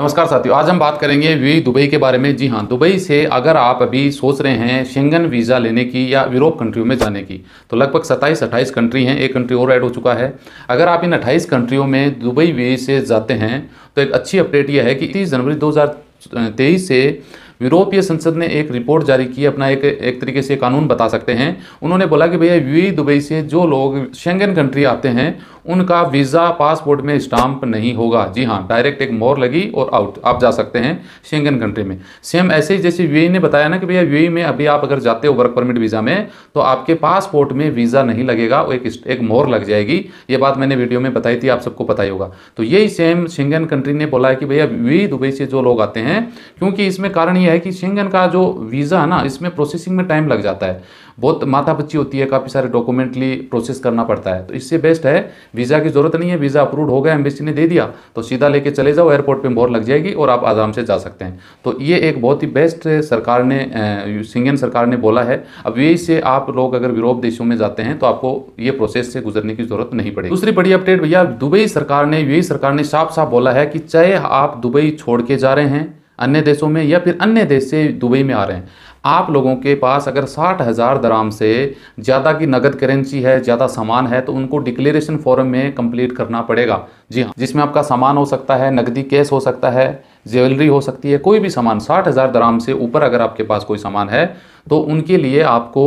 नमस्कार साथियों आज हम बात करेंगे वी दुबई के बारे में जी हाँ दुबई से अगर आप अभी सोच रहे हैं शेंगन वीज़ा लेने की या यूरोप कंट्रियों में जाने की तो लगभग सत्ताईस अट्ठाईस कंट्री हैं एक कंट्री और ऐड हो चुका है अगर आप इन अट्ठाईस कंट्रियों में दुबई वी से जाते हैं तो एक अच्छी अपडेट यह है कि तीस जनवरी दो तेईस से यूरोपीय संसद ने एक रिपोर्ट जारी की अपना एक एक तरीके से कानून बता सकते हैं उन्होंने बोला कि भैया वी दुबई से जो लोग शेंगन कंट्री आते हैं उनका वीज़ा पासपोर्ट में स्टाम्प नहीं होगा जी हाँ डायरेक्ट एक मोर लगी और आउट आप जा सकते हैं शेंगन कंट्री में सेम ऐसे ही जैसे यूएई e ने बताया ना कि भैया यूएई e में अभी आप अगर जाते हो वर्क परमिट वीज़ा में तो आपके पासपोर्ट में वीज़ा नहीं लगेगा वो एक एक मोर लग जाएगी ये बात मैंने वीडियो में बताई थी आप सबको पता ही होगा तो यही सेम शेंगन कंट्री ने बोला है कि भैया यूएई e दुबई से जो लोग आते हैं क्योंकि इसमें कारण यह है कि शेंगन का जो वीज़ा है ना इसमें प्रोसेसिंग में टाइम लग जाता है बहुत माता पच्ची होती है काफ़ी सारे डॉक्यूमेंटली प्रोसेस करना पड़ता है तो इससे बेस्ट है वीज़ा की ज़रूरत नहीं है वीज़ा अप्रूव हो गया एम्बेसी ने दे दिया तो सीधा लेके चले जाओ एयरपोर्ट पर मोर लग जाएगी और आप आराम से जा सकते हैं तो ये एक बहुत ही बेस्ट सरकार ने सिंगन सरकार ने बोला है अब ये से आप लोग अगर यूरोप देशों में जाते हैं तो आपको ये प्रोसेस से गुजरने की ज़रूरत नहीं पड़ेगी दूसरी बड़ी अपडेट भैया दुबई सरकार ने यूएई सरकार ने साफ साफ बोला है कि चाहे आप दुबई छोड़ के जा रहे हैं अन्य देशों में या फिर अन्य देश से दुबई में आ रहे हैं आप लोगों के पास अगर साठ हज़ार दराम से ज़्यादा की नगद करेंसी है ज़्यादा सामान है तो उनको डिक्लेरेशन फॉर्म में कंप्लीट करना पड़ेगा जी हाँ जिसमें आपका सामान हो सकता है नगदी कैश हो सकता है ज्वेलरी हो सकती है कोई भी सामान साठ हज़ार दराम से ऊपर अगर आपके पास कोई सामान है तो उनके लिए आपको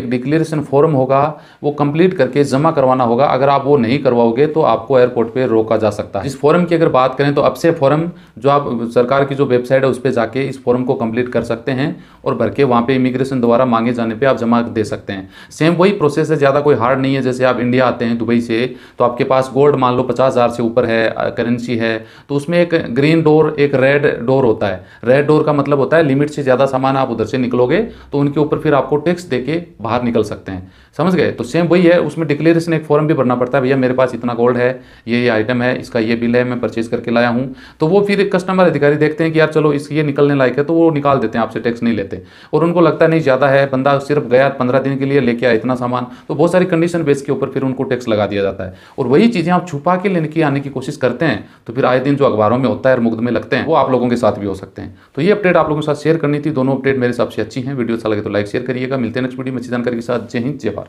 एक डिक्लेरेशन फॉर्म होगा वो कंप्लीट करके जमा करवाना होगा अगर आप वो नहीं करवाओगे तो आपको एयरपोर्ट पे रोका जा सकता है इस फॉर्म की अगर बात करें तो अब से फॉर्म जो आप सरकार की जो वेबसाइट है उस पर जाके इस फॉर्म को कंप्लीट कर सकते हैं और भर के वहाँ पर इमिग्रेशन द्वारा मांगे जाने पर आप जमा दे सकते हैं सेम वही प्रोसेस है ज़्यादा कोई हार्ड नहीं है जैसे आप इंडिया आते हैं दुबई से तो आपके पास गोल्ड मान लो पचास से ऊपर है करेंसी है तो उसमें एक ग्रीन डोर एक रेड डोर होता है रेड डोर का मतलब होता है लिमिट से ज़्यादा सामान आप उधर से निकलोगे तो उनके ऊपर फिर आपको टैक्स दे के बाहर निकल सकते हैं समझ गए तो सेम वही है उसमें डिक्लेरेशन एक फॉर्म भी भरना पड़ता है भैया मेरे पास इतना गोल्ड है ये ये आइटम है इसका ये बिल है मैं परचेज करके लाया हूँ तो वो फिर कस्टमर अधिकारी देखते हैं कि यार चलो इसके ये निकलने लायक है तो वो निकाल देते हैं आपसे टैक्स नहीं लेते और उनको लगता है नहीं ज़्यादा है बंदा सिर्फ गया पंद्रह दिन के लिए लेके आया इतना सामान तो बहुत सारी कंडीशन बेस के ऊपर फिर उनको टैक्स लगा दिया जाता है और वही चीज़ें आप छुपा के लेने की आने की कोशिश करते हैं तो फिर आए दिन जो अखबारों में होता है और मुकदमे लगते हैं वो आप लोगों के साथ भी हो सकते हैं तो ये अपडेट आप लोगों के साथ शेयर करनी थी दोनों अपडेट मेरे हिसाब से अच्छी हैं वीडियो अच्छा लगे तो लाइक शेयर करिएगा मिलते हैं नेक्स्ट वीडियो में अच्छी जानकारी के साथ जय हिंद जय भारत